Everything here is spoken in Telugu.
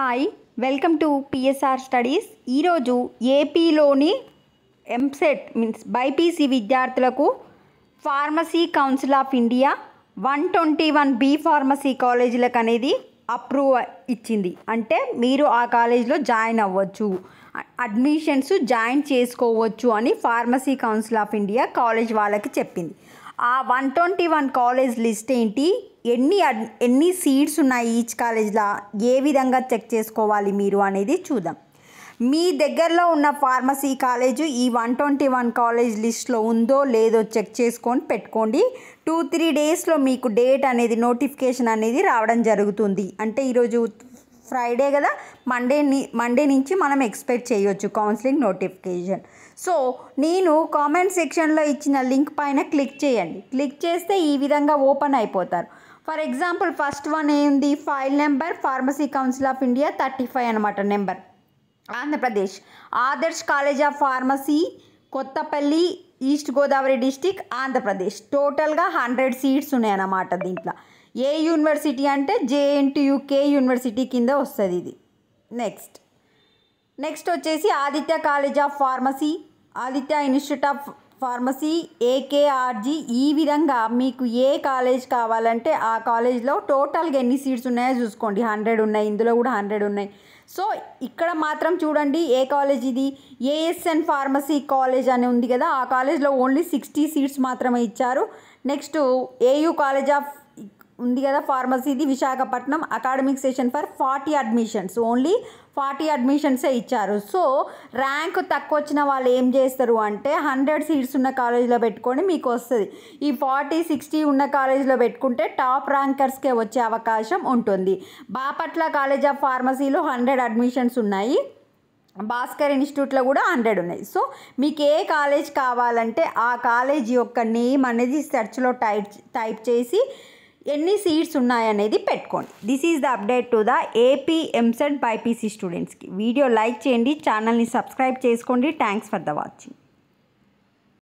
hi welcome to PSR studies ఈరోజు ఏపీలోని ఎంసెట్ మీన్స్ బైపీసీ విద్యార్థులకు pharmacy council of India one twenty one B pharmacy కాలేజీలకు అనేది అప్రూవ్ ఇచ్చింది అంటే మీరు ఆ కాలేజీలో జాయిన్ అవ్వచ్చు అడ్మిషన్స్ జాయిన్ చేసుకోవచ్చు అని pharmacy council of India college వాళ్ళకి చెప్పింది ఆ one twenty one college list ఏంటి ఎన్ని ఎన్ని సీట్స్ ఉన్నాయి ఈచ్ కాలేజ్లో ఏ విధంగా చెక్ చేసుకోవాలి మీరు అనేది చూద్దాం మీ దగ్గరలో ఉన్న ఫార్మసీ కాలేజు ఈ వన్ ట్వంటీ వన్ కాలేజ్ లిస్ట్లో ఉందో లేదో చెక్ చేసుకొని పెట్టుకోండి టూ త్రీ డేస్లో మీకు డేట్ అనేది నోటిఫికేషన్ అనేది రావడం జరుగుతుంది అంటే ఈరోజు ఫ్రైడే కదా మండే మండే నుంచి మనం ఎక్స్పెక్ట్ చేయొచ్చు కౌన్సిలింగ్ నోటిఫికేషన్ సో నేను కామెంట్ సెక్షన్లో ఇచ్చిన లింక్ పైన క్లిక్ చేయండి క్లిక్ చేస్తే ఈ విధంగా ఓపెన్ అయిపోతారు ఫర్ ఎగ్జాంపుల్ ఫస్ట్ వన్ ఏంది file number pharmacy council of India thirty five అనమాట number Andhra Pradesh Adarsh college of pharmacy Kothapalli east Godavari district Andhra Pradesh టోటల్గా హండ్రెడ్ సీట్స్ ఉన్నాయన్నమాట దీంట్లో ఏ యూనివర్సిటీ అంటే జేఎన్టీయూకే యూనివర్సిటీ కింద వస్తుంది ఇది నెక్స్ట్ నెక్స్ట్ వచ్చేసి Aditya college of pharmacy Aditya institute of pharmacy ఏకేఆర్జీ ఈ విధంగా మీకు ఏ కాలేజ్ కావాలంటే ఆ కాలేజ్లో టోటల్గా ఎన్ని సీట్స్ ఉన్నాయో చూసుకోండి హండ్రెడ్ ఉన్నాయి ఇందులో కూడా హండ్రెడ్ ఉన్నాయి సో ఇక్కడ మాత్రం చూడండి ఏ కాలేజ్ ఇది ఏఎస్ఎన్ ఫార్మసీ కాలేజ్ అని ఉంది కదా ఆ కాలేజ్లో ఓన్లీ సిక్స్టీ సీట్స్ మాత్రమే ఇచ్చారు నెక్స్ట్ ఏయూ కాలేజ్ ఆఫ్ ఉంది కదా ఫార్మసీది Visakhapatnam academic session for forty admissions only forty అడ్మిషన్సే ఇచ్చారు సో ర్యాంక్ తక్కువ వచ్చిన వాళ్ళు ఏం చేస్తారు అంటే హండ్రెడ్ సీట్స్ ఉన్న కాలేజీలో పెట్టుకొని మీకు వస్తుంది ఈ ఫార్టీ సిక్స్టీ ఉన్న కాలేజీలో పెట్టుకుంటే టాప్ ర్యాంకర్స్కే వచ్చే అవకాశం ఉంటుంది బాపట్ల కాలేజ్ ఆఫ్ ఫార్మసీలో హండ్రెడ్ అడ్మిషన్స్ ఉన్నాయి భాస్కర్ ఇన్స్టిట్యూట్లో కూడా హండ్రెడ్ ఉన్నాయి సో మీకు ఏ కాలేజ్ కావాలంటే ఆ కాలేజ్ యొక్క నేమ్ అనేది సెర్చ్లో టైప్ టైప్ చేసి ఎన్ని సీట్స్ ఉన్నాయనేది పెట్టుకోండి this is the update to the AP EAMCET BiPC స్టూడెంట్స్కి వీడియో లైక్ చేయండి ఛానల్ని సబ్స్క్రైబ్ చేసుకోండి థ్యాంక్స్ ఫర్ ద వాచింగ్